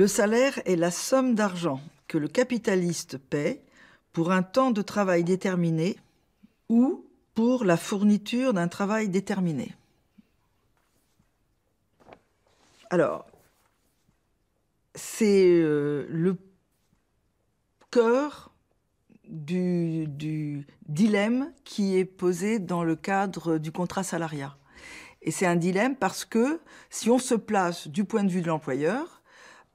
Le salaire est la somme d'argent que le capitaliste paie pour un temps de travail déterminé ou pour la fourniture d'un travail déterminé. Alors, c'est euh, le cœur du, du, dilemme qui est posé dans le cadre du contrat salariat. Et c'est un dilemme parce que si on se place du point de vue de l'employeur,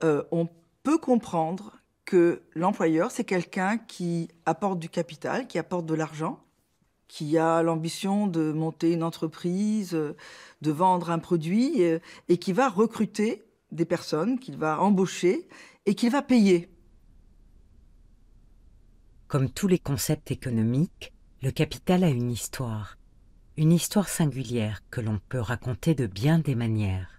euh, on peut comprendre que l'employeur, c'est quelqu'un qui apporte du capital, qui apporte de l'argent, qui a l'ambition de monter une entreprise, euh, de vendre un produit, euh, et qui va recruter des personnes, qu'il va embaucher et qu'il va payer. Comme tous les concepts économiques, le capital a une histoire, une histoire singulière que l'on peut raconter de bien des manières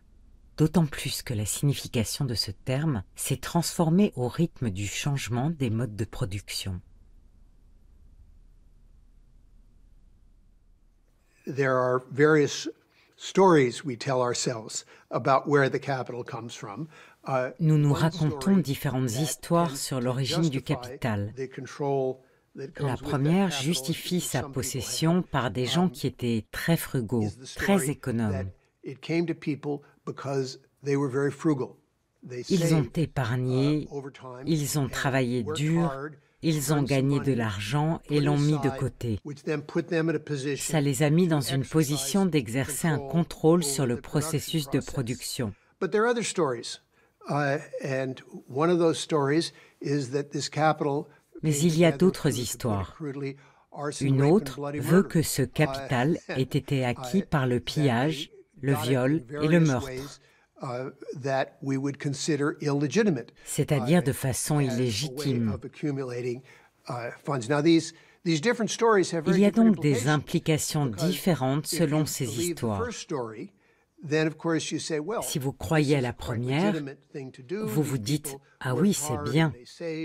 d'autant plus que la signification de ce terme s'est transformée au rythme du changement des modes de production. nous nous racontons différentes histoires sur l'origine du capital. La première justifie sa possession par des gens um, qui étaient très frugaux, très économes. Ils ont épargné, uh, ils ont travaillé dur, ils ont gagné de l'argent et l'ont mis de côté. Ça les a mis dans une position d'exercer un contrôle sur le processus de production. Mais il y a d'autres histoires. Une autre veut que ce uh, capital ait été acquis par le pillage le viol et le meurtre, uh, c'est-à-dire uh, de façon illégitime. Uh, Il y a donc des implications différentes selon ces histoires. Si vous croyez à la première, vous vous dites « Ah oui, c'est bien,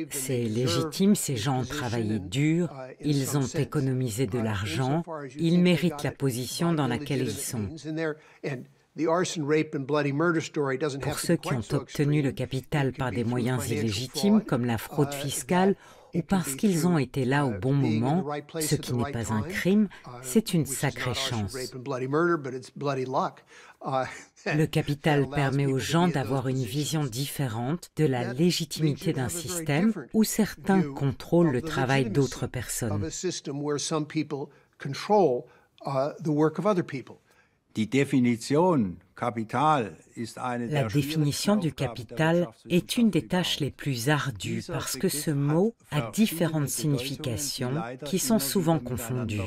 c'est légitime, ces gens ont travaillé dur, uh, ils ont économisé de uh, l'argent, ils méritent la position dans laquelle ils sont. » Pour ceux qui ont obtenu le capital par des moyens illégitimes, comme la fraude uh, fiscale, ou parce qu'ils ont été là au bon moment, ce qui n'est pas un crime, c'est une sacrée chance. Le capital permet aux gens d'avoir une vision différente de la légitimité d'un système où certains contrôlent le travail d'autres personnes. La définition du capital est une des tâches les plus ardues parce que ce mot a différentes significations qui sont souvent confondues.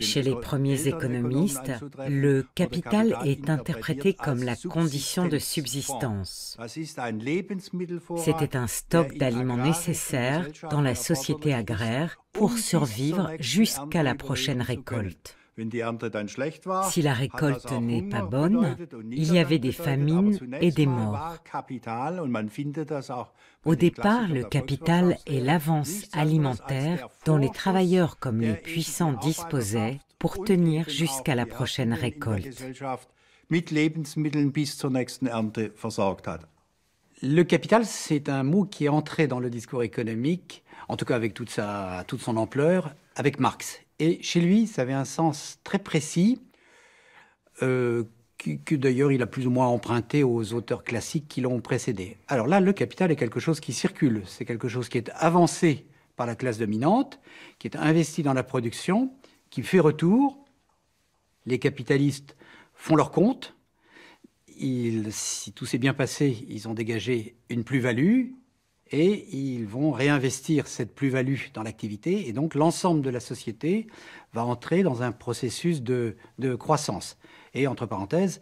Chez les premiers économistes, le capital est interprété comme la condition de subsistance. C'était un stock d'aliments nécessaires dans la société agraire um pour survivre jusqu'à la prochaine récolte. Si la récolte n'est pas bonne, il y avait des famines et des morts. Au départ, le capital est l'avance alimentaire dont les travailleurs comme les puissants disposaient pour tenir jusqu'à la prochaine récolte. Le capital, c'est un mot qui est entré dans le discours économique, en tout cas avec toute, toute son ampleur, avec Marx et chez lui, ça avait un sens très précis, euh, que, d'ailleurs il a plus ou moins emprunté aux auteurs classiques qui l'ont précédé. Alors là, le capital est quelque chose qui circule, c'est quelque chose qui est avancé par la classe dominante, qui est investi dans la production, qui fait retour. Les capitalistes font leur compte. si tout s'est bien passé, ils ont dégagé une plus-value, et ils vont réinvestir cette plus-value dans l'activité et donc l'ensemble de la société va entrer dans un processus de, croissance. Et entre parenthèses,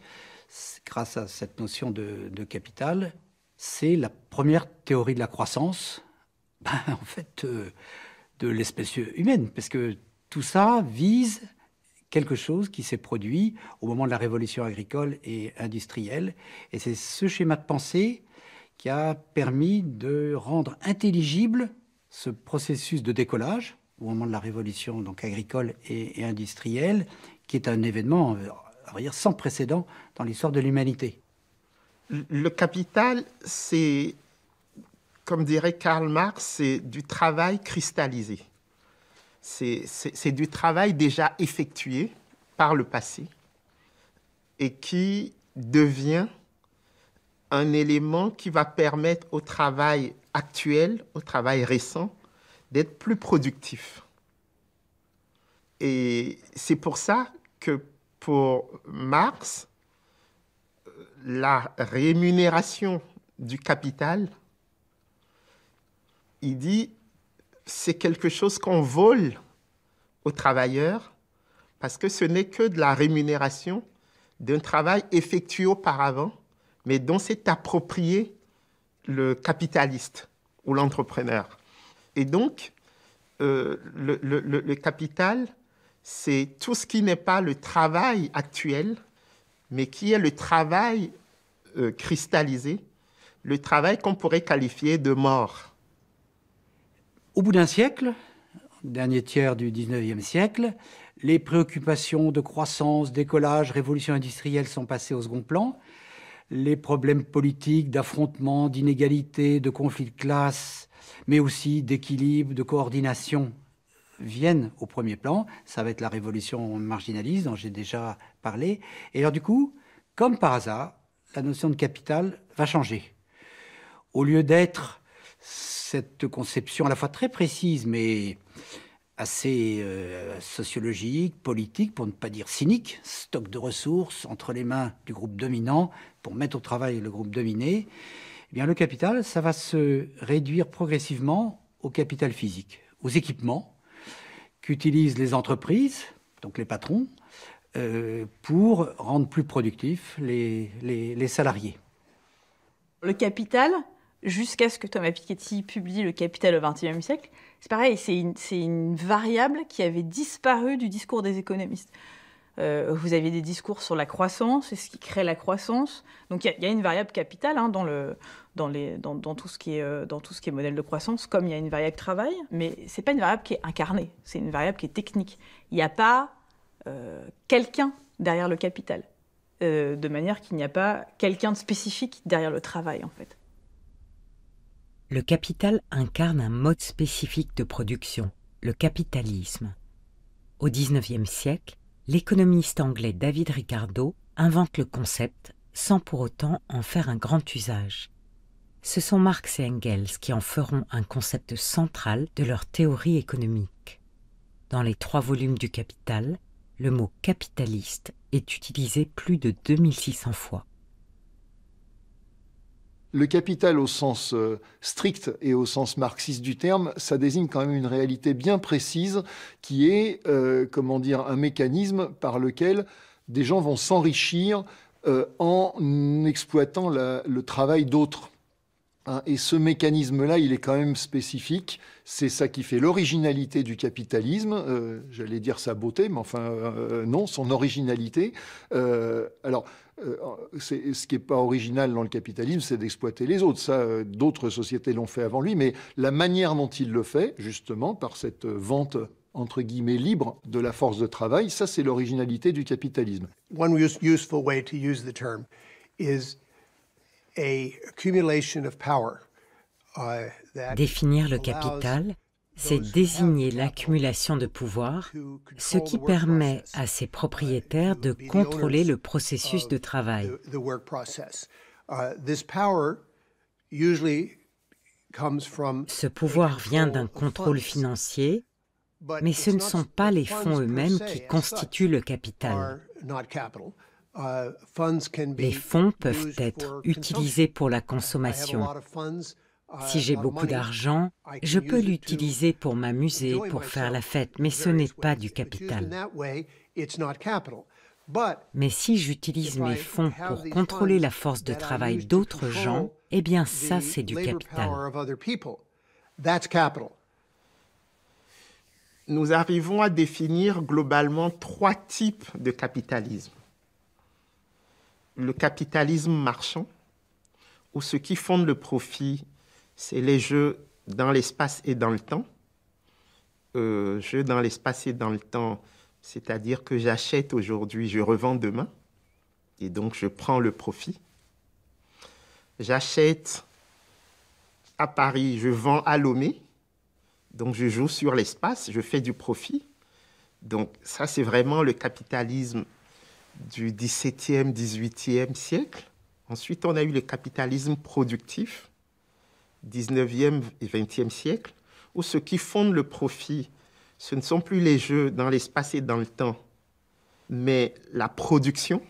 grâce à cette notion de, capital, c'est la première théorie de la croissance, ben, en fait, euh, de l'espèce humaine, parce que tout ça vise quelque chose qui s'est produit au moment de la révolution agricole et industrielle. Et c'est ce schéma de pensée qui a permis de rendre intelligible ce processus de décollage au moment de la révolution donc agricole et, industrielle, qui est un événement à dire, sans précédent dans l'histoire de l'humanité. Le capital, c'est, comme dirait Karl Marx, c'est du travail cristallisé. C'est du travail déjà effectué par le passé et qui devient un élément qui va permettre au travail actuel, au travail récent, d'être plus productif. Et c'est pour ça que pour Marx, la rémunération du capital, il dit, c'est quelque chose qu'on vole aux travailleurs parce que ce n'est que de la rémunération d'un travail effectué auparavant mais dont s'est approprié le capitaliste ou l'entrepreneur. Et donc, euh, le, capital, c'est tout ce qui n'est pas le travail actuel, mais qui est le travail euh, cristallisé, le travail qu'on pourrait qualifier de mort. Au bout d'un siècle, dernier tiers du 19e siècle, les préoccupations de croissance, décollage, révolution industrielle sont passées au second plan les problèmes politiques, d'affrontement, d'inégalité, de conflit de classe, mais aussi d'équilibre, de coordination viennent au premier plan. Ça va être la révolution marginaliste dont j'ai déjà parlé. Et alors du coup, comme par hasard, la notion de capital va changer. Au lieu d'être cette conception à la fois très précise mais assez euh, sociologique, politique, pour ne pas dire cynique, stock de ressources entre les mains du groupe dominant pour mettre au travail le groupe dominé, eh bien le capital, ça va se réduire progressivement au capital physique, aux équipements qu'utilisent les entreprises, donc les patrons, euh, pour rendre plus productifs les salariés. Le capital, jusqu'à ce que Thomas Piketty publie Le Capital au XXIe siècle. C'est pareil, c'est une, variable qui avait disparu du discours des économistes. Euh, vous aviez des discours sur la croissance et ce qui crée la croissance. Donc il y, a une variable capitale hein, dans, le, dans, les, dans, tout ce qui est, euh, dans tout ce qui est modèle de croissance, comme il y a une variable travail, mais ce n'est pas une variable qui est incarnée, c'est une variable qui est technique. Il n'y a pas euh, quelqu'un derrière le capital, de manière qu'il n'y a pas quelqu'un de spécifique derrière le travail en fait. Le capital incarne un mode spécifique de production, le capitalisme. Au XIXe siècle, l'économiste anglais David Ricardo invente le concept sans pour autant en faire un grand usage. Ce sont Marx et Engels qui en feront un concept central de leur théorie économique. Dans les trois volumes du Capital, le mot capitaliste est utilisé plus de 2600 fois. Le capital au sens euh, strict et au sens marxiste du terme, ça désigne quand même une réalité bien précise qui est, euh, comment dire, un mécanisme par lequel des gens vont s'enrichir euh, en exploitant le travail d'autres. Hein, et ce mécanisme-là, il est quand même spécifique. C'est ça qui fait l'originalité du capitalisme. J'allais dire sa beauté, mais enfin, non, son originalité. alors, euh, ce qui n'est pas original dans le capitalisme, c'est d'exploiter les autres. Ça, euh, d'autres sociétés l'ont fait avant lui, mais la manière dont il le fait, justement, par cette vente entre guillemets libre de la force de travail, ça, c'est l'originalité du capitalisme. Définir le capital c'est désigner l'accumulation de pouvoir, ce qui permet à ses propriétaires de contrôler le processus de travail. Ce pouvoir vient d'un contrôle financier, mais ce ne sont pas les fonds eux-mêmes qui constituent le capital. Les fonds peuvent être utilisés pour la consommation. Si j'ai beaucoup d'argent, je peux l'utiliser pour m'amuser, pour faire la fête, mais ce n'est pas du capital. Mais si j'utilise mes fonds pour contrôler la force de travail d'autres gens, eh bien ça, c'est du capital. Nous arrivons à définir globalement trois types de capitalisme. Le capitalisme marchand, ou ce qui fonde le profit c'est les jeux dans l'espace et dans le temps. Euh, jeux dans l'espace et dans le temps, c'est-à-dire que j'achète aujourd'hui, je revends demain, et donc je prends le profit. J'achète à Paris, je vends à Lomé, donc je joue sur l'espace, je fais du profit. Donc ça, c'est vraiment le capitalisme du 17e, 18e siècle. Ensuite, on a eu le capitalisme productif, 19e et 20e siècle, où ce qui fonde le profit, ce ne sont plus les jeux dans l'espace et dans le temps, mais la production,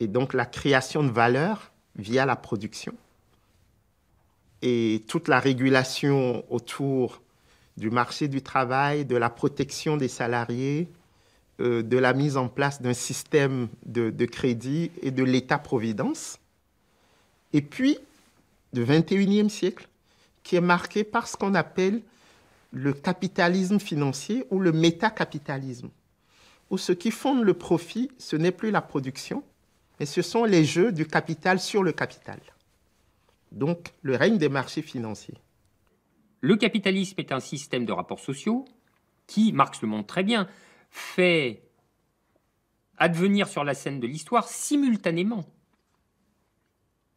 et donc la création de valeur via la production, et toute la régulation autour du marché du travail, de la protection des salariés, euh, de la mise en place d'un système de, de crédit et de l'État-providence. Et puis, du 21e siècle qui est marqué par ce qu'on appelle le capitalisme financier ou le métacapitalisme, où ce qui fonde le profit, ce n'est plus la production, mais ce sont les jeux du capital sur le capital. Donc le règne des marchés financiers. Le capitalisme est un système de rapports sociaux qui, Marx le montre très bien, fait advenir sur la scène de l'histoire simultanément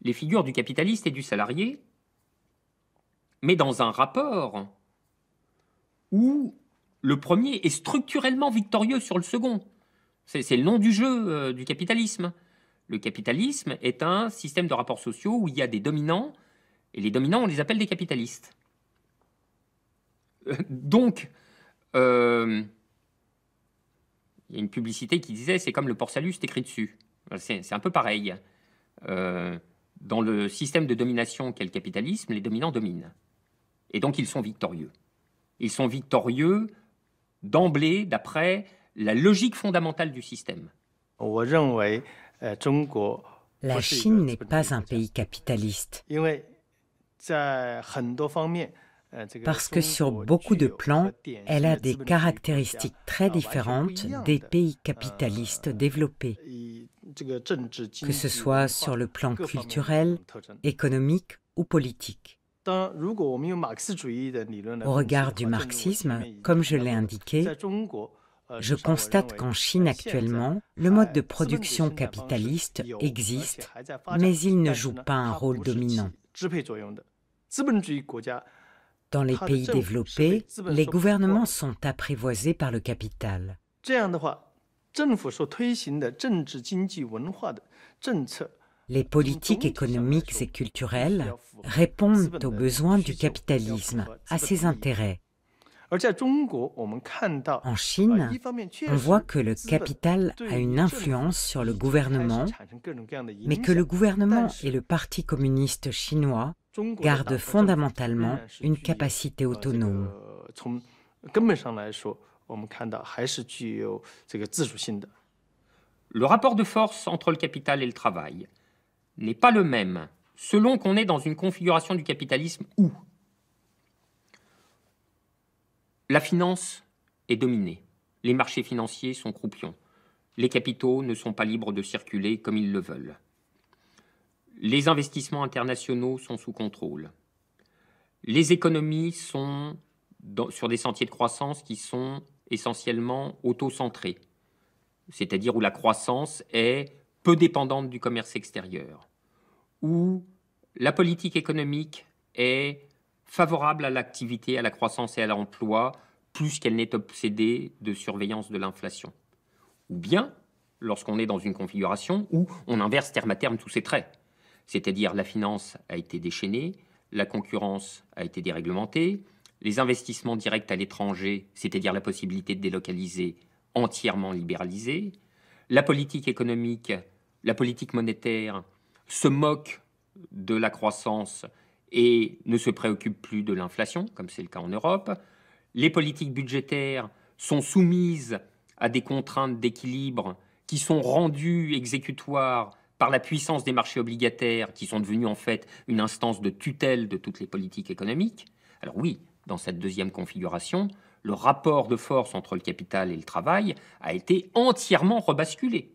les figures du capitaliste et du salarié, mais dans un rapport où le premier est structurellement victorieux sur le second. C'est le nom du jeu euh, du capitalisme. Le capitalisme est un système de rapports sociaux où il y a des dominants, et les dominants, on les appelle des capitalistes. Euh, donc, euh, il y a une publicité qui disait c'est comme le port écrit dessus. C'est un peu pareil. Dans le système de domination qu'est le capitalisme, les dominants dominent. Et donc ils sont victorieux. Ils sont victorieux d'emblée, d'après la logique fondamentale du système. Euh, la Chine n'est pas un pays capitaliste parce que sur beaucoup de plans, elle a des caractéristiques très différentes des euh, pays capitalistes euh, développés, que ce soit sur le plan culturel, économique ou politique. Au regard du marxisme, comme je l'ai indiqué, je constate qu'en Chine actuellement, le mode de production capitaliste existe, mais il ne joue pas un rôle dominant. Dans les pays développés, les gouvernements sont apprivoisés par le capital. Les politiques économiques et culturelles répondent aux besoins du capitalisme, à ses intérêts. En Chine, on voit que le capital a une influence sur le gouvernement, mais que le gouvernement et le Parti communiste chinois garde fondamentalement une capacité autonome. Le rapport de force entre le capital et le travail n'est pas le même selon qu'on est dans une configuration du capitalisme où la finance est dominée, les marchés financiers sont croupions, les capitaux ne sont pas libres de circuler comme ils le veulent les investissements internationaux sont sous contrôle. Les économies sont sur des sentiers de croissance qui sont essentiellement auto cest c'est-à-dire où la croissance est peu dépendante du commerce extérieur, où la politique économique est favorable à l'activité, à la croissance et à l'emploi, plus qu'elle n'est obsédée de surveillance de l'inflation. Ou bien, lorsqu'on est dans une configuration où on inverse terme à terme tous ces traits. C'est-à-dire la finance a été déchaînée, la concurrence a été déréglementée, les investissements directs à l'étranger, c'est-à-dire la possibilité de délocaliser, entièrement libéralisée, la politique économique, la politique monétaire se moque de la croissance et ne se préoccupe plus de l'inflation, comme c'est le cas en Europe. Les politiques budgétaires sont soumises à des contraintes d'équilibre qui sont rendues exécutoires par la puissance des marchés obligataires qui sont devenus en fait une instance de tutelle de toutes les politiques économiques. Alors oui, dans cette deuxième configuration, le rapport de force entre le capital et le travail a été entièrement rebasculé.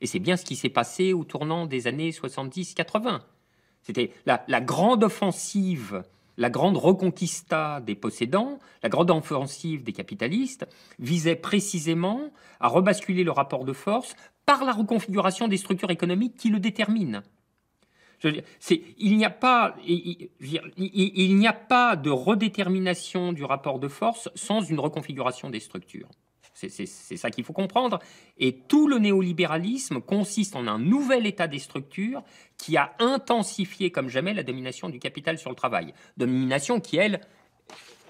Et c'est bien ce qui s'est passé au tournant des années 70-80. C'était la, la, grande offensive, la grande reconquista des possédants, la grande offensive des capitalistes, visait précisément à rebasculer le rapport de force par la reconfiguration des structures économiques qui le déterminent. il n'y a pas, il n'y a pas de redétermination du rapport de force sans une reconfiguration des structures. C'est ça qu'il faut comprendre. Et tout le néolibéralisme consiste en un nouvel état des structures qui a intensifié comme jamais la domination du capital sur le travail. Domination qui, elle,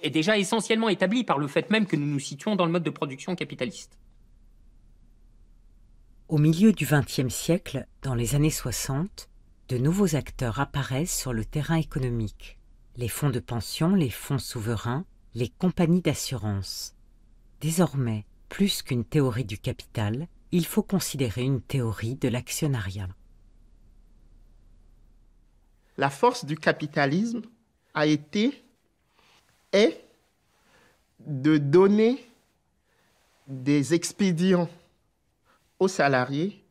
est déjà essentiellement établie par le fait même que nous nous situons dans le mode de production capitaliste. Au milieu du XXe siècle, dans les années 60, de nouveaux acteurs apparaissent sur le terrain économique. Les fonds de pension, les fonds souverains, les compagnies d'assurance. Désormais, plus qu'une théorie du capital, il faut considérer une théorie de l'actionnariat. La force du capitalisme a été est de donner des expédients aux salariés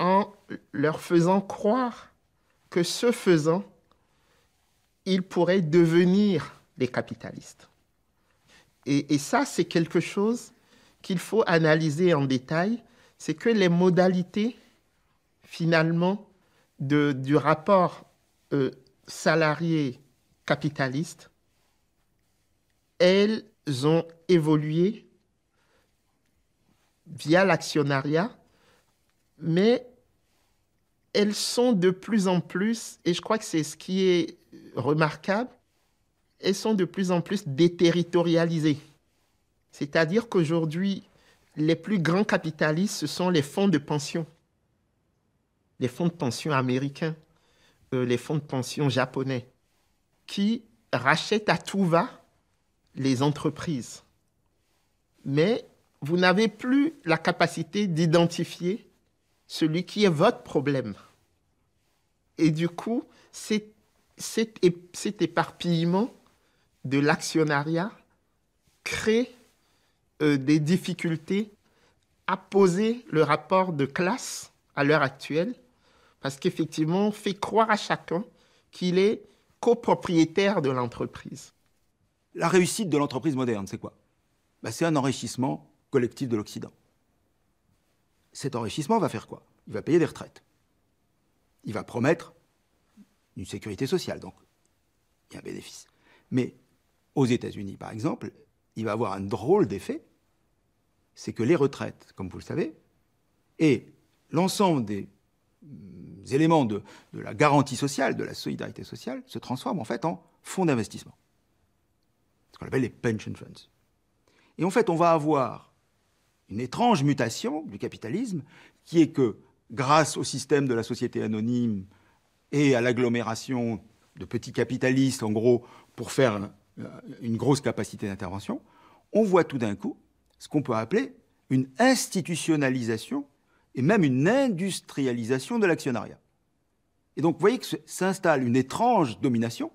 en leur faisant croire que ce faisant, ils pourraient devenir des capitalistes. Et, ça, c'est quelque chose qu'il faut analyser en détail, c'est que les modalités, finalement, de, du rapport euh, salarié-capitaliste, elles ont évolué via l'actionnariat mais elles sont de plus en plus, et je crois que c'est ce qui est remarquable, elles sont de plus en plus déterritorialisées. C'est-à-dire qu'aujourd'hui, les plus grands capitalistes, ce sont les fonds de pension, les fonds de pension américains, euh, les fonds de pension japonais, qui rachètent à tout va les entreprises. Mais vous n'avez plus la capacité d'identifier celui qui est votre problème. Et du coup, cet, éparpillement de l'actionnariat crée euh, des difficultés à poser le rapport de classe à l'heure actuelle, parce qu'effectivement, on fait croire à chacun qu'il est copropriétaire de l'entreprise. La réussite de l'entreprise moderne, c'est quoi ben, C'est un enrichissement collectif de l'Occident cet enrichissement va faire quoi Il va payer des retraites. Il va promettre une sécurité sociale, donc il y a un bénéfice. Mais aux États-Unis, par exemple, il va avoir un drôle d'effet, c'est que les retraites, comme vous le savez, et l'ensemble des mm, éléments de, la garantie sociale, de la solidarité sociale, se transforment en fait en fonds d'investissement, ce qu'on appelle les pension funds. Et en fait, on va avoir une étrange mutation du capitalisme qui est que, grâce au système de la société anonyme et à l'agglomération de petits capitalistes, en gros, pour faire euh, une grosse capacité d'intervention, on voit tout d'un coup ce qu'on peut appeler une institutionnalisation et même une industrialisation de l'actionnariat. Et donc, vous voyez que s'installe une étrange domination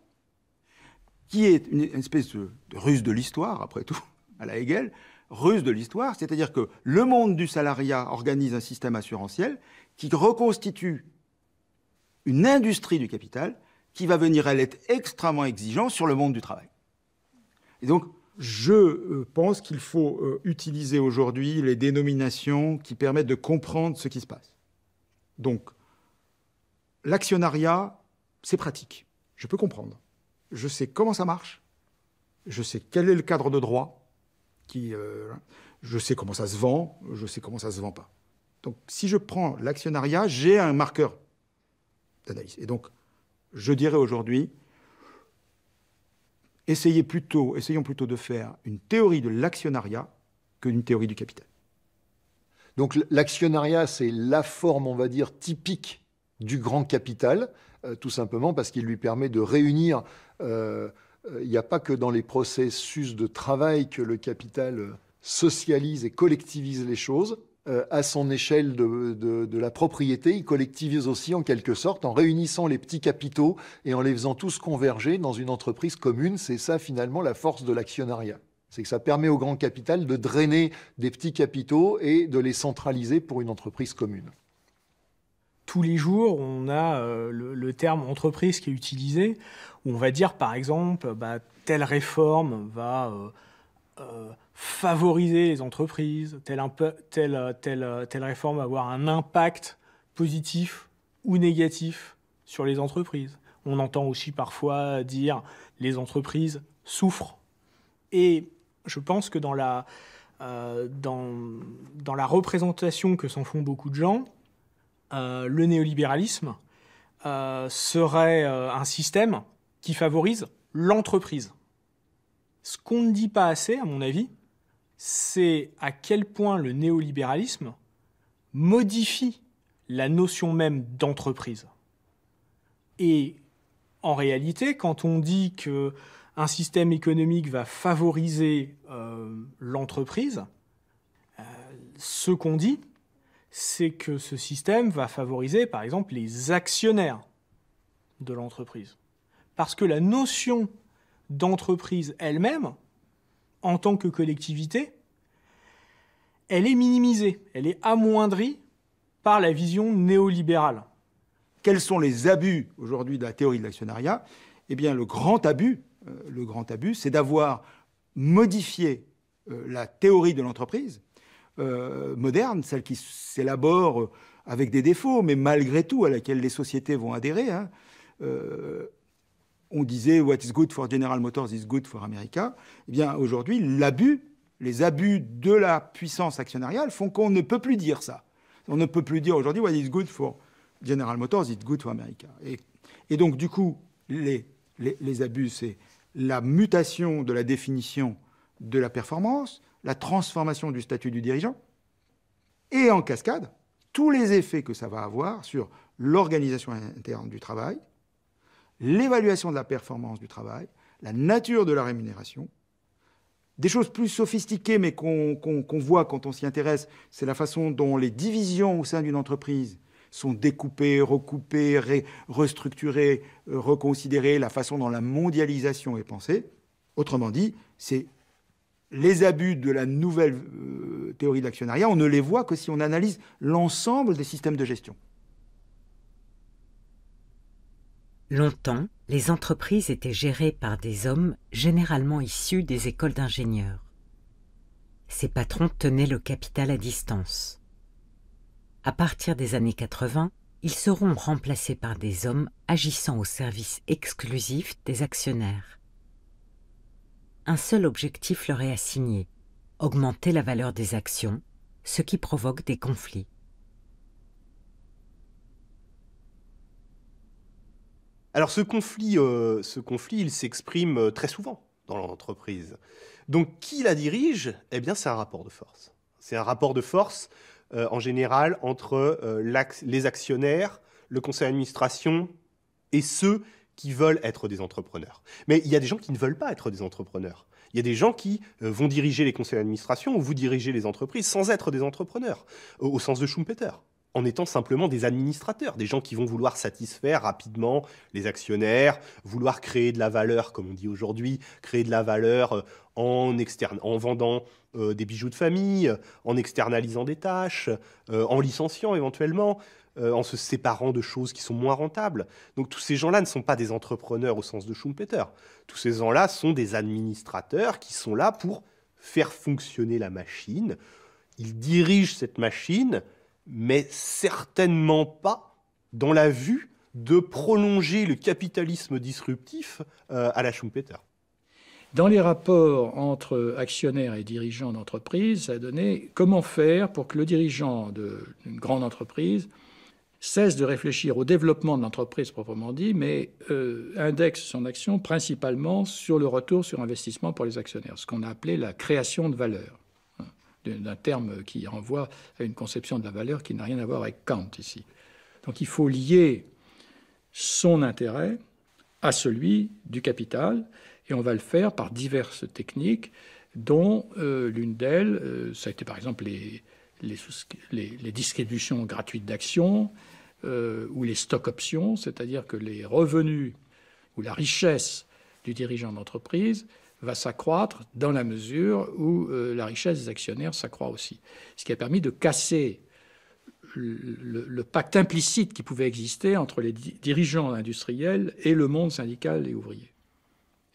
qui est une espèce de, ruse de l'histoire, après tout, à la Hegel, ruse de l'histoire, c'est-à-dire que le monde du salariat organise un système assurantiel qui reconstitue une industrie du capital qui va venir, à être extrêmement exigeante sur le monde du travail. Et donc, je euh, pense qu'il faut euh, utiliser aujourd'hui les dénominations qui permettent de comprendre ce qui se passe. Donc, l'actionnariat, c'est pratique. Je peux comprendre. Je sais comment ça marche. Je sais quel est le cadre de droit qui, euh, je sais comment ça se vend, je sais comment ça se vend pas. Donc, si je prends l'actionnariat, j'ai un marqueur d'analyse. Et donc, je dirais aujourd'hui, essayez plutôt, essayons plutôt de faire une théorie de l'actionnariat que d'une théorie du capital. Donc, l'actionnariat, c'est la forme, on va dire, typique du grand capital, euh, tout simplement parce qu'il lui permet de réunir euh, euh, il n'y a pas que dans les processus de travail que le capital euh, socialise et collectivise les choses. Euh, à son échelle de, la propriété, il collectivise aussi en quelque sorte en réunissant les petits capitaux et en les faisant tous converger dans une entreprise commune. C'est ça finalement la force de l'actionnariat. C'est que ça permet au grand capital de drainer des petits capitaux et de les centraliser pour une entreprise commune. Tous les jours, on a le terme entreprise qui est utilisé on va dire par exemple, bah, telle réforme va euh, euh, favoriser les entreprises, telle, réforme va avoir un impact positif ou négatif sur les entreprises. On entend aussi parfois dire les entreprises souffrent. Et je pense que dans la, euh, représentation que s'en font beaucoup de gens, le néolibéralisme serait un système qui favorise l'entreprise. Ce qu'on ne dit pas assez, à mon avis, c'est à quel point le néolibéralisme modifie la notion même d'entreprise. Et en réalité, quand on dit que un système économique va favoriser euh, l'entreprise, euh, ce qu'on dit, c'est que ce système va favoriser, par exemple, les actionnaires de l'entreprise. Parce que la notion d'entreprise elle-même, en tant que collectivité, elle est minimisée, elle est amoindrie par la vision néolibérale. Quels sont les abus aujourd'hui de la théorie de l'actionnariat Eh bien, le grand abus, euh, le grand abus, c'est d'avoir modifié euh, la théorie de l'entreprise euh, moderne, celle qui s'élabore avec des défauts, mais malgré tout à laquelle les sociétés vont adhérer, hein on disait What is good for General Motors is good for America. Eh bien, aujourd'hui, l'abus, les abus de la puissance actionnariale font qu'on ne peut plus dire ça. On ne peut plus dire aujourd'hui What is good for General Motors is good for America. Et, donc, du coup, les abus, c'est la mutation de la définition de la performance, la transformation du statut du dirigeant, et en cascade, tous les effets que ça va avoir sur l'organisation interne du travail, l'évaluation de la performance du travail, la nature de la rémunération. Des choses plus sophistiquées, mais qu'on voit quand on s'y intéresse, c'est la façon dont les divisions au sein d'une entreprise sont découpées, recoupées, restructurées, euh, reconsidérées, la façon dont la mondialisation est pensée. Autrement dit, c'est les abus de la nouvelle euh, théorie de l'actionnariat, on ne les voit que si on analyse l'ensemble des systèmes de gestion. Longtemps, les entreprises étaient gérées par des hommes généralement issus des écoles d'ingénieurs. Ces patrons tenaient le capital à distance. À partir des années 80, ils seront remplacés par des hommes agissant au service exclusif des actionnaires. Un seul objectif leur est assigné, augmenter la valeur des actions, ce qui provoque des conflits. Alors ce conflit, euh, ce conflit il s'exprime euh, très souvent dans l'entreprise. Donc qui la dirige Eh bien c'est un rapport de force. C'est un rapport de force euh, en général entre les actionnaires, le conseil d'administration et ceux qui veulent être des entrepreneurs. Mais il y a des gens qui ne veulent pas être des entrepreneurs. Il y a des gens qui vont diriger les conseils d'administration ou vous diriger les entreprises sans être des entrepreneurs, au sens de Schumpeter en étant simplement des administrateurs, des gens qui vont vouloir satisfaire rapidement les actionnaires, vouloir créer de la valeur, comme on dit aujourd'hui, créer de la valeur euh, en, externe, en vendant euh, des bijoux de famille, euh, en externalisant des tâches, en licenciant éventuellement, en se séparant de choses qui sont moins rentables. Donc tous ces gens-là ne sont pas des entrepreneurs au sens de Schumpeter. Tous ces gens-là sont des administrateurs qui sont là pour faire fonctionner la machine. Ils dirigent cette machine mais certainement pas dans la vue de prolonger le capitalisme disruptif euh, à la Schumpeter. Dans les rapports entre actionnaires et dirigeants d'entreprise, ça a donné comment faire pour que le dirigeant d'une grande entreprise cesse de réfléchir au développement de l'entreprise proprement dit, mais euh, indexe son action principalement sur le retour sur investissement pour les actionnaires, ce qu'on a appelé la création de valeur d'un terme qui renvoie à une conception de la valeur qui n'a rien à voir avec Kant ici. Donc il faut lier son intérêt à celui du capital, et on va le faire par diverses techniques, dont euh, l'une d'elles, euh, ça a été par exemple les, les, les, distributions gratuites d'actions euh, ou les stock options, c'est-à-dire que les revenus ou la richesse du dirigeant d'entreprise va s'accroître dans la mesure où euh, la richesse des actionnaires s'accroît aussi. Ce qui a permis de casser le, pacte implicite qui pouvait exister entre les dirigeants industriels et le monde syndical et ouvrier,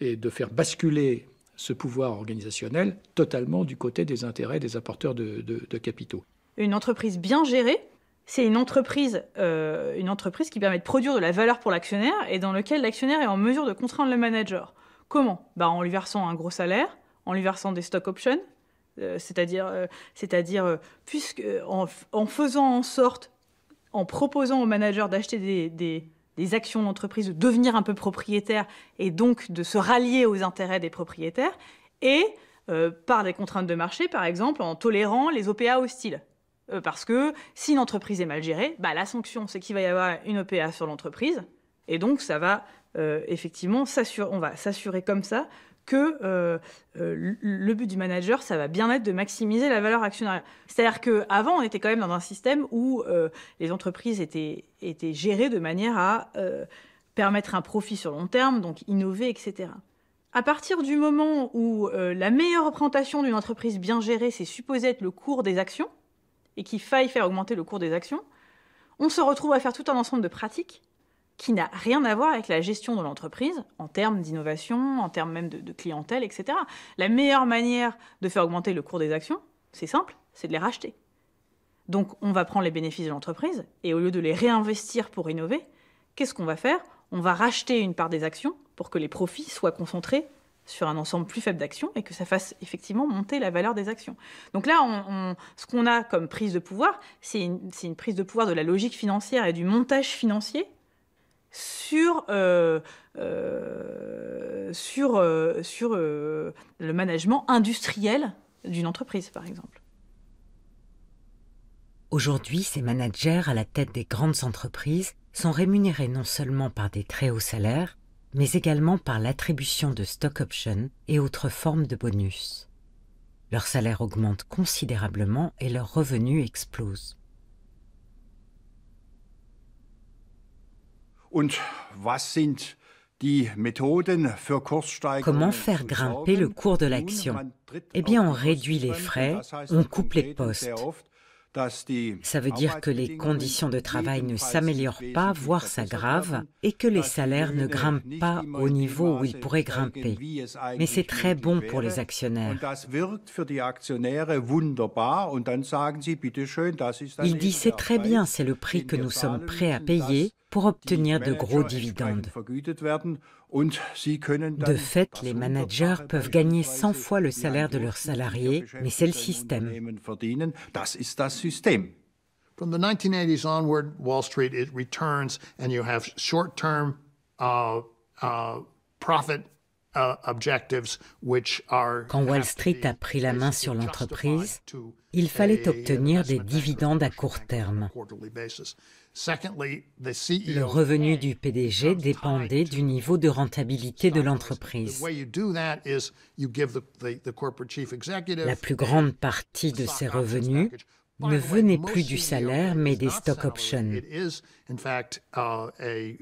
et de faire basculer ce pouvoir organisationnel totalement du côté des intérêts des apporteurs de, capitaux. Une entreprise bien gérée, c'est une entreprise, euh, une entreprise qui permet de produire de la valeur pour l'actionnaire et dans lequel l'actionnaire est en mesure de contraindre le manager. Comment bah, En lui versant un gros salaire, en lui versant des stock options, euh, c'est-à-dire, euh, euh, puisque en, faisant en sorte, en proposant aux managers d'acheter des, des, actions d'entreprise, de devenir un peu propriétaire et donc de se rallier aux intérêts des propriétaires, et par des contraintes de marché, par exemple, en tolérant les OPA hostiles. parce que si l'entreprise est mal gérée, bah, la sanction, c'est qu'il va y avoir une OPA sur l'entreprise, et donc ça va euh, effectivement, on va s'assurer comme ça que euh, euh, le but du manager, ça va bien être de maximiser la valeur actionnaire. C'est-à-dire qu'avant, on était quand même dans un système où les entreprises étaient, étaient gérées de manière à permettre un profit sur long terme, donc innover, etc. À partir du moment où la meilleure représentation d'une entreprise bien gérée, c'est supposé être le cours des actions, et qu'il faille faire augmenter le cours des actions, on se retrouve à faire tout un ensemble de pratiques qui n'a rien à voir avec la gestion de l'entreprise, en termes d'innovation, en termes même de, clientèle, etc. La meilleure manière de faire augmenter le cours des actions, c'est simple, c'est de les racheter. Donc on va prendre les bénéfices de l'entreprise, et au lieu de les réinvestir pour innover, qu'est-ce qu'on va faire On va racheter une part des actions pour que les profits soient concentrés sur un ensemble plus faible d'actions et que ça fasse effectivement monter la valeur des actions. Donc là, on, ce qu'on a comme prise de pouvoir, c'est une, prise de pouvoir de la logique financière et du montage financier sur, euh, euh, sur, euh, sur le management industriel d'une entreprise, par exemple. Aujourd'hui, ces managers à la tête des grandes entreprises sont rémunérés non seulement par des très hauts salaires, mais également par l'attribution de stock options et autres formes de bonus. Leurs salaire augmente considérablement et leurs revenus explosent. Comment faire grimper le cours de l'action Eh bien, on réduit les frais, on coupe les postes. Ça veut dire que les conditions de travail ne s'améliorent pas, voire s'aggravent, et que les salaires ne grimpent pas au niveau où ils pourraient grimper. Mais c'est très bon pour les actionnaires. Il dit c'est très bien, c'est le prix que nous sommes prêts à payer pour obtenir de gros dividendes. De fait, les managers peuvent gagner 100 fois le salaire de leurs salariés, mais c'est le système. From the 1980 onward, Wall Street it returns, and you have short-term uh, uh, profit uh, Quand Wall Street a pris la main sur l'entreprise, il fallait uh, obtenir des dividendes à court terme. E Le revenu du PDG dépendait du niveau de rentabilité de l'entreprise. La plus grande partie de ses revenus ne venait plus du salaire, mais des stock options. Uh, uh,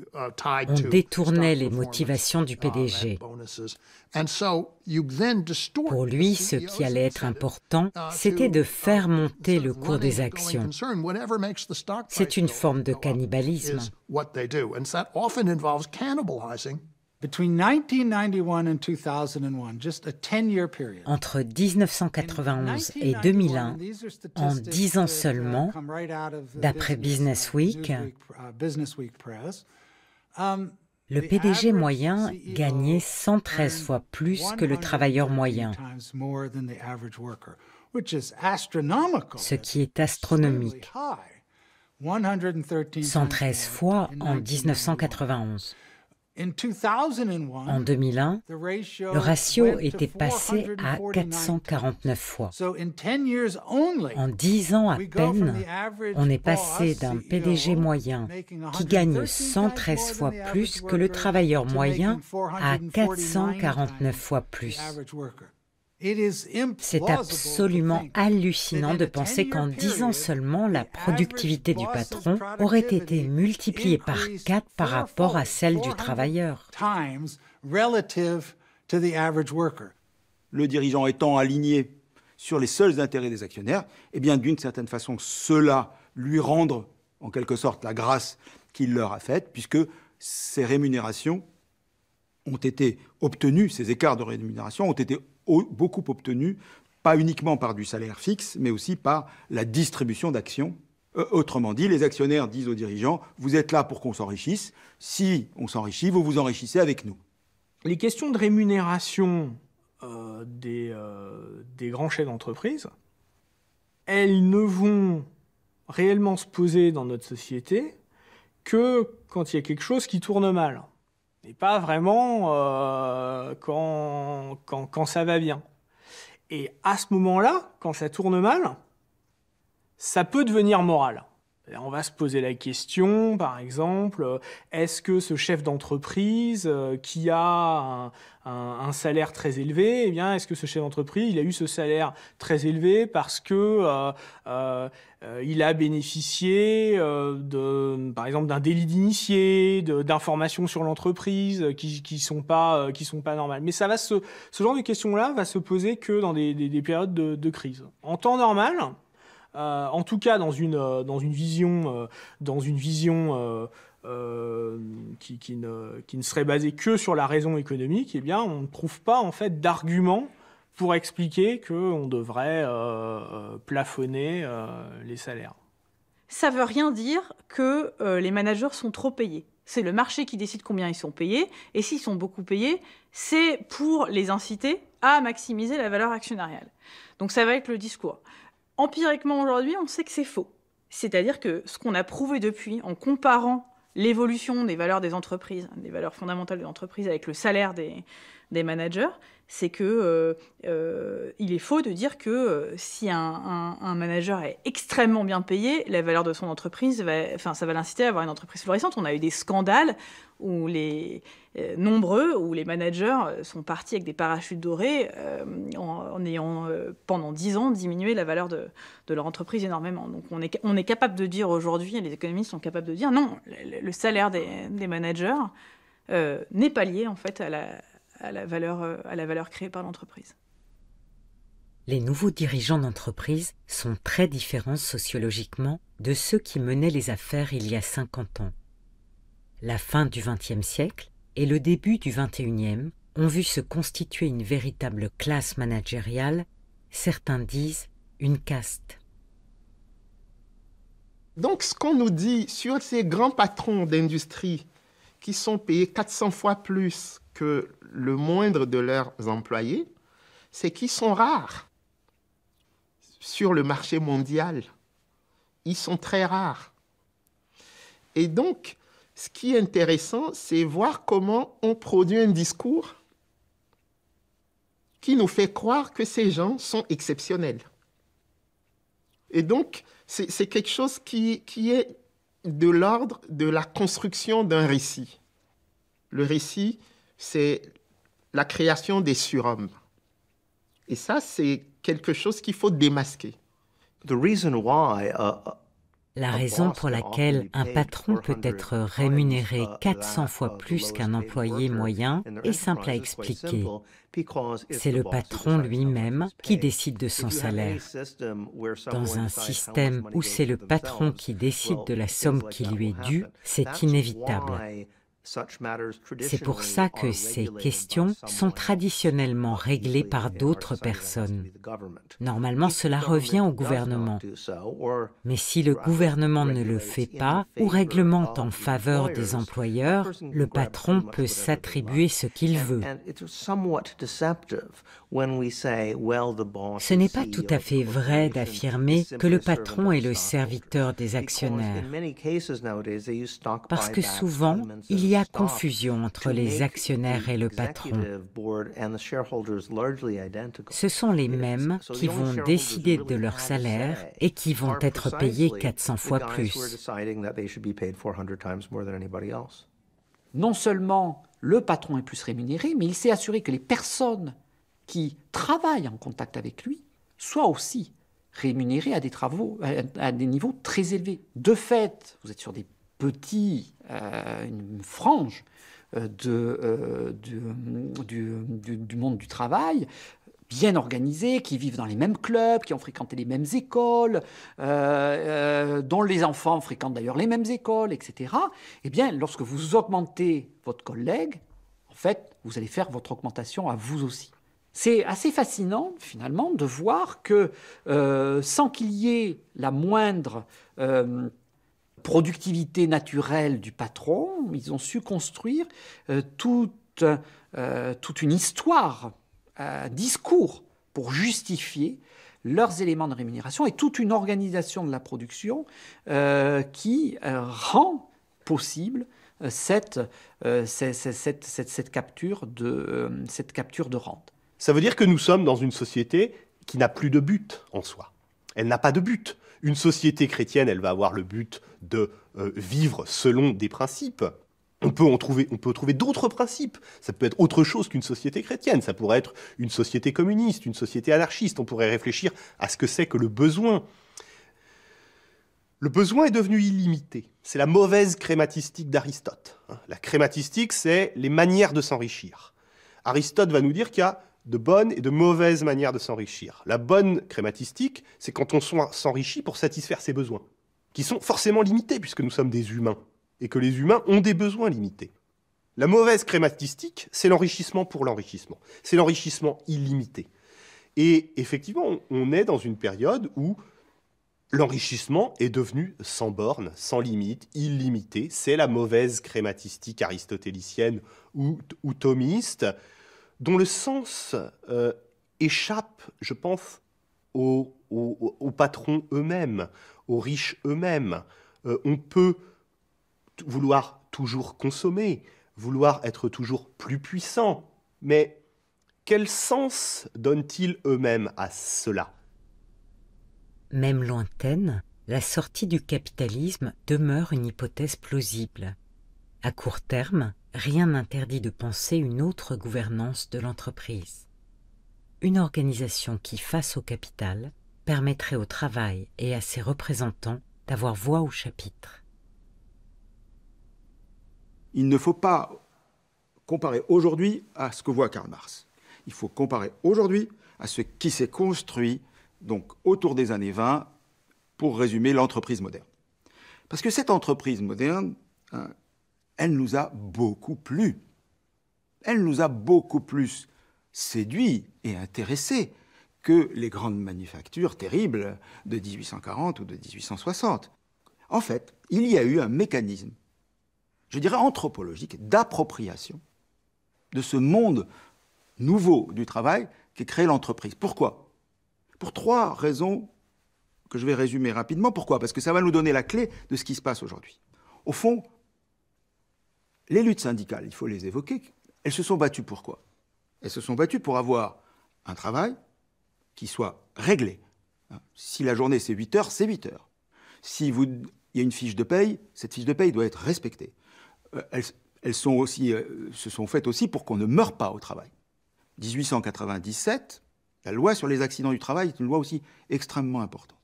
On détournait les motivations du ah, PDG. Pour lui, ce e qui allait être important, uh, c'était de faire monter le cours des actions. C'est une forme de cannibalisme. Entre 1991 et 2001, en 10 ans uh, seulement, d'après Business Week, uh, um, le PDG moyen e gagnait 113 fois plus que le travailleur moyen, ce qui est astronomique. 113 fois en 1991. En 2001, le ratio était passé à 449 fois. En 10 ans à peine, on est passé d'un e PDG moyen qui gagne 113 fois plus que le travailleur moyen à 449 fois plus. C'est absolument hallucinant de penser qu'en dix ans seulement, la productivité du patron aurait été multipliée par 4 par rapport à celle du travailleur. Le dirigeant étant aligné sur les seuls intérêts des actionnaires, eh bien d'une certaine façon, cela lui rendre en quelque sorte la grâce qu'il leur a faite, puisque ces rémunérations ont été obtenues, ces écarts de rémunération ont été obtenus beaucoup obtenu, pas uniquement par du salaire fixe, mais aussi par la distribution d'actions. Euh, autrement dit, les actionnaires disent aux dirigeants, vous êtes là pour qu'on s'enrichisse, si on s'enrichit, vous vous enrichissez avec nous. Les questions de rémunération euh, des, euh, des grands chefs d'entreprise, elles ne vont réellement se poser dans notre société que quand il y a quelque chose qui tourne mal mais pas vraiment euh, quand, quand, quand, ça va bien. Et à ce moment-là, quand ça tourne mal, ça peut devenir moral. Euh, on va se poser la question, par exemple, euh, est-ce que ce chef d'entreprise euh, qui a un, salaire très élevé, eh bien, est-ce que ce chef d'entreprise, il a eu ce salaire très élevé parce que il a bénéficié par exemple, d'un délit d'initié, d'informations sur l'entreprise qui, qui sont pas normales. Mais ça va ce genre de questions-là va se poser que dans des, périodes de crise. En temps normal. Euh, en tout cas dans une, euh, dans une vision, euh, qui, ne, serait basée que sur la raison économique, eh bien, on ne trouve pas en fait d'argument pour expliquer qu'on devrait plafonner les salaires. Ça veut rien dire que les managers sont trop payés. C'est le marché qui décide combien ils sont payés, et s'ils sont beaucoup payés, c'est pour les inciter à maximiser la valeur actionnariale. Donc ça va être le discours empiriquement aujourd'hui, on sait que c'est faux. C'est-à-dire que ce qu'on a prouvé depuis, en comparant l'évolution des valeurs des entreprises, des valeurs fondamentales des entreprises avec le salaire des, des managers, c'est que euh, euh, il est faux de dire que euh, si un, manager est extrêmement bien payé, la valeur de son entreprise, va, enfin, ça va l'inciter à avoir une entreprise florissante. On a eu des scandales où les nombreux, où les managers sont partis avec des parachutes dorés en, ayant pendant dix ans diminué la valeur de, leur entreprise énormément. Donc on est, on est capable de dire aujourd'hui, les économistes sont capables de dire non, le, salaire des, des managers n'est pas lié en fait à la, à la valeur, euh, à la valeur créée par l'entreprise. Les nouveaux dirigeants d'entreprise sont très différents sociologiquement de ceux qui menaient les affaires il y a 50 ans. La fin du XXe siècle et le début du XXIe ont vu se constituer une véritable classe managériale, certains disent une caste. Donc ce qu'on nous dit sur ces grands patrons d'industrie qui sont payés 400 fois plus que le moindre de leurs employés, c'est qu'ils sont rares sur le marché mondial. Ils sont très rares. Et donc, ce qui est intéressant, c'est voir comment on produit un discours qui nous fait croire que ces gens sont exceptionnels. Et donc, c'est quelque chose qui, qui est de l'ordre de la construction d'un récit. Le récit c'est la création des surhommes. Et ça, c'est quelque chose qu'il faut démasquer. La raison pour laquelle un patron peut être rémunéré 400 fois plus qu'un employé moyen est simple à expliquer. C'est le patron lui-même qui décide de son salaire. Dans un système où c'est le patron qui décide de la somme qui lui est due, c'est inévitable. C'est pour ça que ces questions sont traditionnellement réglées par d'autres personnes. Normalement, cela revient au gouvernement. Mais si le gouvernement ne le fait pas ou réglemente en faveur des employeurs, le patron peut s'attribuer ce qu'il veut. Ce n'est pas e tout à fait vrai d'affirmer que le patron est le serviteur des actionnaires, parce que souvent, il y a confusion entre les actionnaires et le patron. Ce sont les mêmes qui vont décider de leur salaire et qui vont être payés 400 fois plus. Non seulement le patron est plus rémunéré, mais il s'est assuré que les personnes qui travaillent en contact avec lui soient aussi rémunérés à des travaux à des niveaux très élevés. De fait, vous êtes sur des petits, euh, une frange euh, de, euh, du, monde du travail bien organisé, qui vivent dans les mêmes clubs, qui ont fréquenté les mêmes écoles, dont les enfants fréquentent d'ailleurs les mêmes écoles, etc. Eh bien, lorsque vous augmentez votre collègue, en fait, vous allez faire votre augmentation à vous aussi. C'est assez fascinant finalement de voir que euh, sans qu'il y ait la moindre euh, productivité naturelle du patron, ils ont su construire euh, toute, une histoire, un discours pour justifier leurs éléments de rémunération et toute une organisation de la production qui rend possible cette, capture de, cette capture de rente. Ça veut dire que nous sommes dans une société qui n'a plus de but en soi. Elle n'a pas de but. Une société chrétienne, elle va avoir le but de euh, vivre selon des principes. On peut en trouver, on peut trouver d'autres principes. Ça peut être autre chose qu'une société chrétienne. Ça pourrait être une société communiste, une société anarchiste. On pourrait réfléchir à ce que c'est que le besoin. Le besoin est devenu illimité. C'est la mauvaise crématistique d'Aristote. Hein. La crématistique, c'est les manières de s'enrichir. Aristote va nous dire qu'il y a de bonnes et de mauvaises manières de s'enrichir. La bonne crématistique, c'est quand on s'enrichit pour satisfaire ses besoins, qui sont forcément limités puisque nous sommes des humains, et que les humains ont des besoins limités. La mauvaise crématistique, c'est l'enrichissement pour l'enrichissement, c'est l'enrichissement illimité. Et effectivement, on est dans une période où l'enrichissement est devenu sans borne, sans limite, illimité. C'est la mauvaise crématistique aristotélicienne ou, ou thomiste dont le sens euh, échappe, je pense, aux, patrons eux-mêmes, aux riches eux-mêmes. Euh, on peut vouloir toujours consommer, vouloir être toujours plus puissant, mais quel sens donnent-ils eux-mêmes à cela Même lointaine, la sortie du capitalisme demeure une hypothèse plausible. À court terme, rien n'interdit de penser une autre gouvernance de l'entreprise. Une organisation qui, face au capital, permettrait au travail et à ses représentants d'avoir voix au chapitre. Il ne faut pas comparer aujourd'hui à ce que voit Karl Marx. Il faut comparer aujourd'hui à ce qui s'est construit donc autour des années 20 pour résumer l'entreprise moderne. Parce que cette entreprise moderne, hein, elle nous a beaucoup plu. Elle nous a beaucoup plus séduits et intéressés que les grandes manufactures terribles de 1840 ou de 1860. En fait, il y a eu un mécanisme, je dirais anthropologique, d'appropriation de ce monde nouveau du travail qui créé l'entreprise. Pourquoi Pour trois raisons que je vais résumer rapidement. Pourquoi Parce que ça va nous donner la clé de ce qui se passe aujourd'hui. Au fond, les luttes syndicales, il faut les évoquer, elles se sont battues pour quoi Elles se sont battues pour avoir un travail qui soit réglé. Hein, si la journée c'est 8 heures, c'est 8 heures. Si vous, il y a une fiche de paye, cette fiche de paye doit être respectée. Euh, elles, euh, se sont faites aussi pour qu'on ne meure pas au travail. 1897, la loi sur les accidents du travail est une loi aussi extrêmement importante.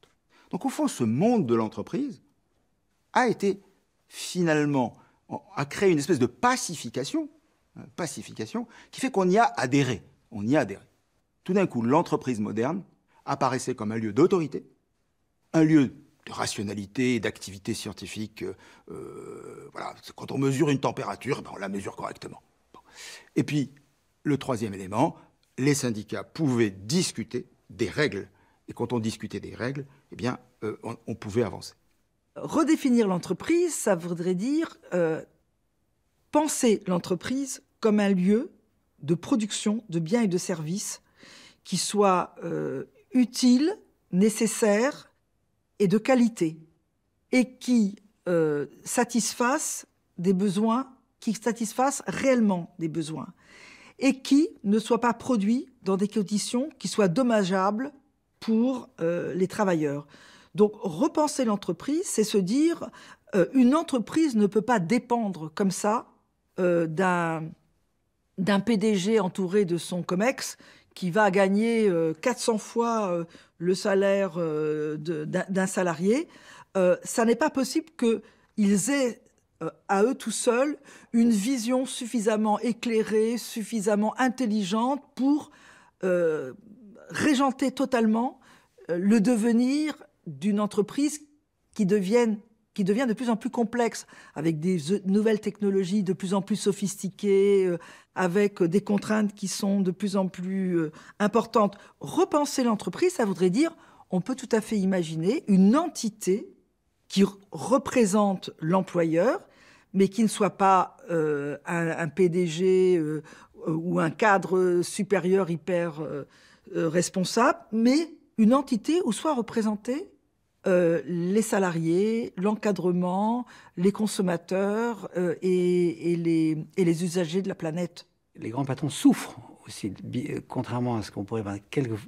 Donc au fond, ce monde de l'entreprise a été finalement a créé une espèce de pacification, euh, pacification qui fait qu'on y a adhéré. On y adhéré. Tout d'un coup, l'entreprise moderne apparaissait comme un lieu d'autorité, un lieu de rationalité, d'activité scientifique. Euh, euh, voilà, quand on mesure une température, ben, on la mesure correctement. Et puis, le troisième élément, les syndicats pouvaient discuter des règles. Et quand on discutait des règles, eh bien, on pouvait avancer redéfinir l'entreprise, ça voudrait dire euh, penser l'entreprise comme un lieu de production de biens et de services qui soit euh, utile, nécessaire et de qualité, et qui euh, satisfasse des besoins, qui satisfasse réellement des besoins, et qui ne soit pas produit dans des conditions qui soient dommageables pour les travailleurs. Donc repenser l'entreprise, c'est se dire euh, une entreprise ne peut pas dépendre comme ça euh, d'un PDG entouré de son comex qui va gagner 400 euh, fois le salaire d'un salarié. ça n'est pas possible qu'ils aient à eux tout seuls une vision suffisamment éclairée, suffisamment intelligente pour régenter totalement le devenir d'une entreprise qui devienne qui devient de plus en plus complexe, avec des euh, nouvelles technologies de plus en plus sophistiquées, euh, avec euh, des contraintes qui sont de plus en plus importantes. Repenser l'entreprise, ça voudrait dire, on peut tout à fait imaginer une entité qui représente l'employeur, mais qui ne soit pas un, PDG ou un cadre supérieur hyper responsable, mais une entité où soit représentée euh, les salariés, l'encadrement, les consommateurs euh, et, et, les, usagers de la planète. Les grands patrons souffrent aussi, euh, contrairement à ce qu'on pourrait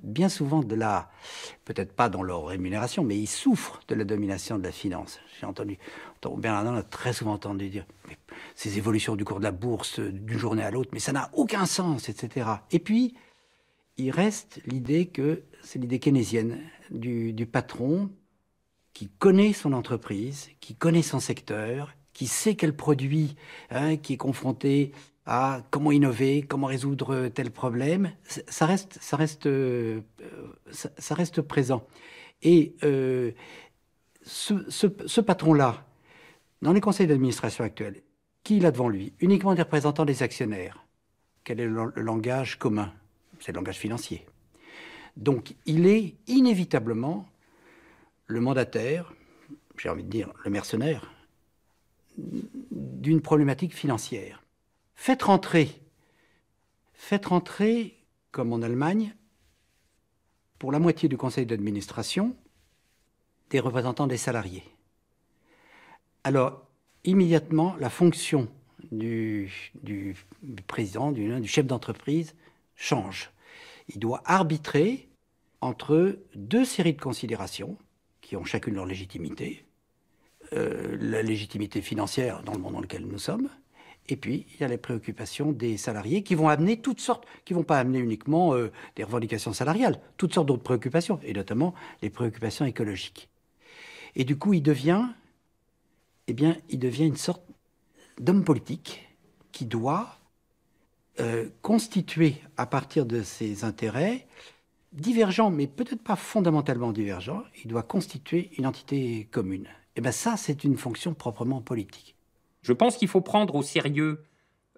bien souvent de la, peut-être pas dans leur rémunération, mais ils souffrent de la domination de la finance. J'ai entendu, on a très souvent entendu dire, ces évolutions du cours de la bourse d'une journée à l'autre, mais ça n'a aucun sens, etc. Et puis, il reste l'idée que, c'est l'idée keynésienne du, du patron, qui connaît son entreprise, qui connaît son secteur, qui sait quel produit, hein, qui est confronté à comment innover, comment résoudre tel problème, ça reste, ça reste, ça, reste euh, présent. Et euh, ce, patron-là, dans les conseils d'administration actuels, qui il a devant lui Uniquement des représentants des actionnaires. Quel est le langage commun C'est le langage financier. Donc il est inévitablement le mandataire, j'ai envie de dire le mercenaire, d'une problématique financière. Faites rentrer, faites rentrer, comme en Allemagne, pour la moitié du conseil d'administration, des représentants des salariés. Alors, immédiatement, la fonction du, président, du chef d'entreprise, change. Il doit arbitrer entre deux séries de considérations qui ont chacune leur légitimité, euh, la légitimité financière dans le monde dans lequel nous sommes, et puis, il y a les préoccupations des salariés qui vont amener toutes sortes, qui vont pas amener uniquement euh, des revendications salariales, toutes sortes d'autres préoccupations, et notamment les préoccupations écologiques. Et du coup, il devient, eh bien, il devient une sorte d'homme politique qui doit euh, constituer à partir de ses intérêts divergent, mais peut-être pas fondamentalement divergent, il doit constituer une entité commune. Et eh bien ça, c'est une fonction proprement politique. Je pense qu'il faut prendre au sérieux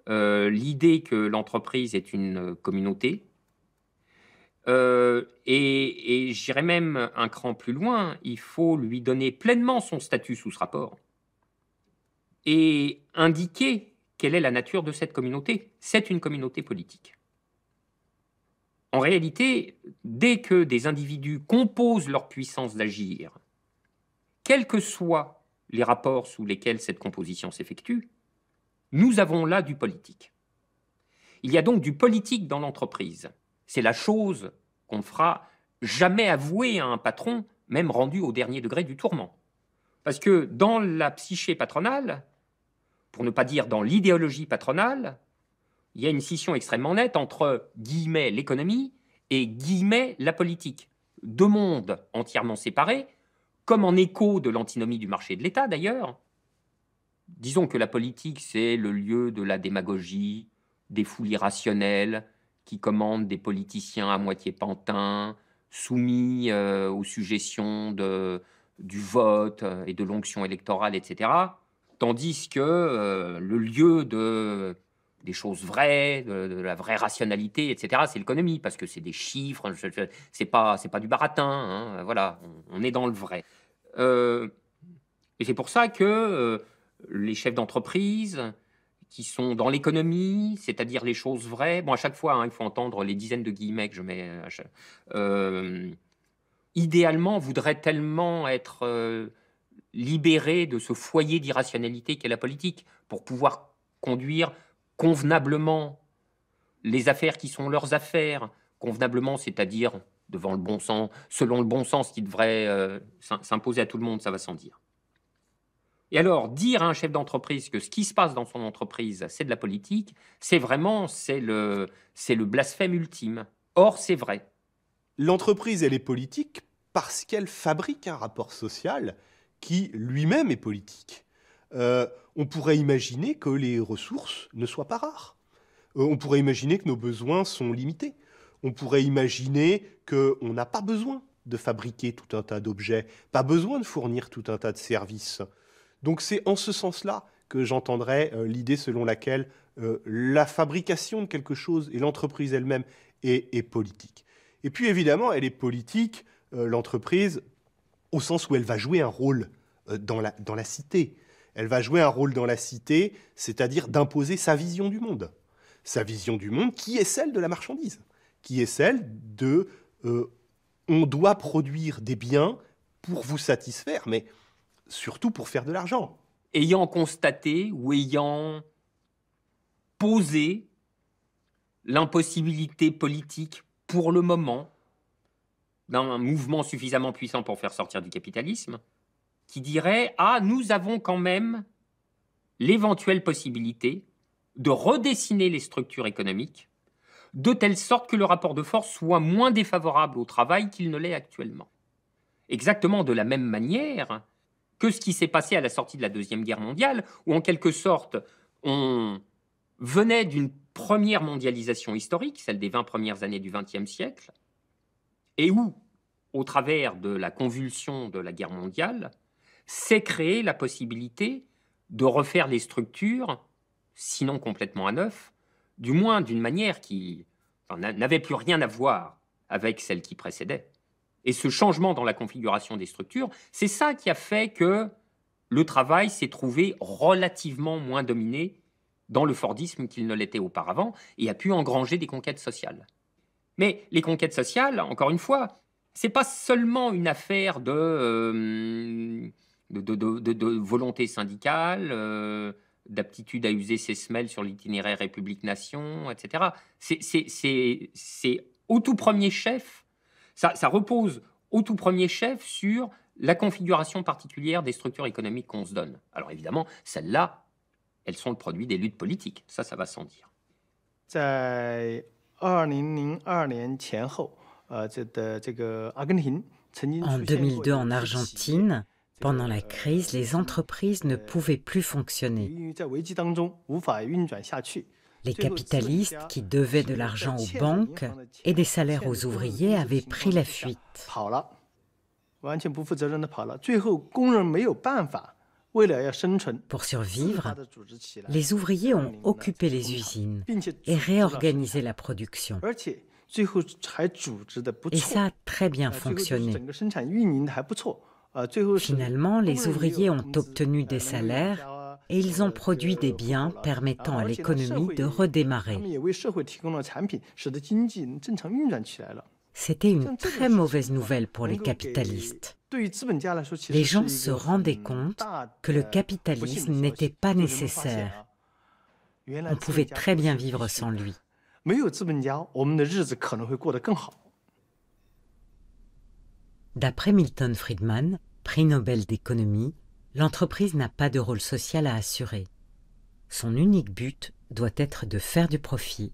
euh, l'idée que l'entreprise est une euh, communauté. Euh, et, et j'irais même un cran plus loin, il faut lui donner pleinement son statut sous ce rapport et indiquer quelle est la nature de cette communauté. C'est une communauté politique. En réalité, dès que des individus composent leur puissance d'agir, quels que soient les rapports sous lesquels cette composition s'effectue, nous avons là du politique. Il y a donc du politique dans l'entreprise. C'est la chose qu'on ne fera jamais avouer à un patron, même rendu au dernier degré du tourment. Parce que dans la psyché patronale, pour ne pas dire dans l'idéologie patronale, il y a une scission extrêmement nette entre l'économie et la politique. Deux mondes entièrement séparés, comme en écho de l'antinomie du marché de l'État d'ailleurs. Disons que la politique, c'est le lieu de la démagogie, des foules irrationnelles qui commandent des politiciens à moitié pantins, soumis euh, aux suggestions du vote euh, et de l'onction électorale, etc. Tandis que euh, le lieu de des choses vraies, de, la vraie rationalité, etc. C'est l'économie parce que c'est des chiffres, c'est pas c'est pas du baratin. Hein, voilà, on, est dans le vrai. Euh, et c'est pour ça que euh, les chefs d'entreprise qui sont dans l'économie, c'est-à-dire les choses vraies, bon à chaque fois hein, il faut entendre les dizaines de guillemets que je mets. Euh, idéalement voudraient tellement être libérés de ce foyer d'irrationalité qu'est la politique pour pouvoir conduire convenablement les affaires qui sont leurs affaires, convenablement, c'est-à-dire devant le bon sens, selon le bon sens qui devrait euh, s'imposer à tout le monde, ça va sans dire. Et alors, dire à un chef d'entreprise que ce qui se passe dans son entreprise, c'est de la politique, c'est vraiment, c'est le, le blasphème ultime. Or, c'est vrai. L'entreprise, elle est politique parce qu'elle fabrique un rapport social qui lui-même est politique. Euh, on pourrait imaginer que les ressources ne soient pas rares. Euh, on pourrait imaginer que nos besoins sont limités. On pourrait imaginer qu'on n'a pas besoin de fabriquer tout un tas d'objets, pas besoin de fournir tout un tas de services. Donc c'est en ce sens-là que j'entendrai euh, l'idée selon laquelle euh, la fabrication de quelque chose et l'entreprise elle-même est, est, politique. Et puis évidemment, elle est politique, l'entreprise, au sens où elle va jouer un rôle dans la cité elle va jouer un rôle dans la cité, c'est-à-dire d'imposer sa vision du monde. Sa vision du monde qui est celle de la marchandise, qui est celle de euh, on doit produire des biens pour vous satisfaire, mais surtout pour faire de l'argent. Ayant constaté ou ayant posé l'impossibilité politique pour le moment d'un mouvement suffisamment puissant pour faire sortir du capitalisme, qui dirait Ah, nous avons quand même l'éventuelle possibilité de redessiner les structures économiques de telle sorte que le rapport de force soit moins défavorable au travail qu'il ne l'est actuellement. Exactement de la même manière que ce qui s'est passé à la sortie de la Deuxième Guerre mondiale, où en quelque sorte on venait d'une première mondialisation historique, celle des 20 premières années du XXe siècle, et où, au travers de la convulsion de la guerre mondiale, S'est créer la possibilité de refaire les structures, sinon complètement à neuf, du moins d'une manière qui n'avait plus rien à voir avec celle qui précédait. Et ce changement dans la configuration des structures, c'est ça qui a fait que le travail s'est trouvé relativement moins dominé dans le Fordisme qu'il ne l'était auparavant et a pu engranger des conquêtes sociales. Mais les conquêtes sociales, encore une fois, ce n'est pas seulement une affaire de euh, de, volonté syndicale, euh, d'aptitude à user ses semelles sur l'itinéraire République-Nation, etc. C'est au tout premier chef, ça, repose au tout premier chef sur la configuration particulière des structures économiques qu'on se donne. Alors évidemment, celles-là, elles sont le produit des luttes politiques, ça, ça va sans dire. En 2002, en Argentine, pendant la crise, les entreprises ne pouvaient plus fonctionner. Les capitalistes qui devaient de l'argent aux banques et des salaires aux ouvriers avaient pris la fuite. Pour survivre, les ouvriers ont occupé les usines et réorganisé la production. Et ça a très bien fonctionné. Finalement, les ouvriers ont obtenu des salaires et ils ont produit des biens permettant à l'économie de redémarrer. C'était une très mauvaise nouvelle pour les capitalistes. Les gens se rendaient compte que le capitalisme n'était pas nécessaire. On pouvait très bien vivre sans lui. D'après Milton Friedman, prix Nobel d'économie, l'entreprise n'a pas de rôle social à assurer. Son unique but doit être de faire du profit,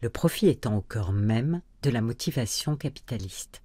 le profit étant au cœur même de la motivation capitaliste.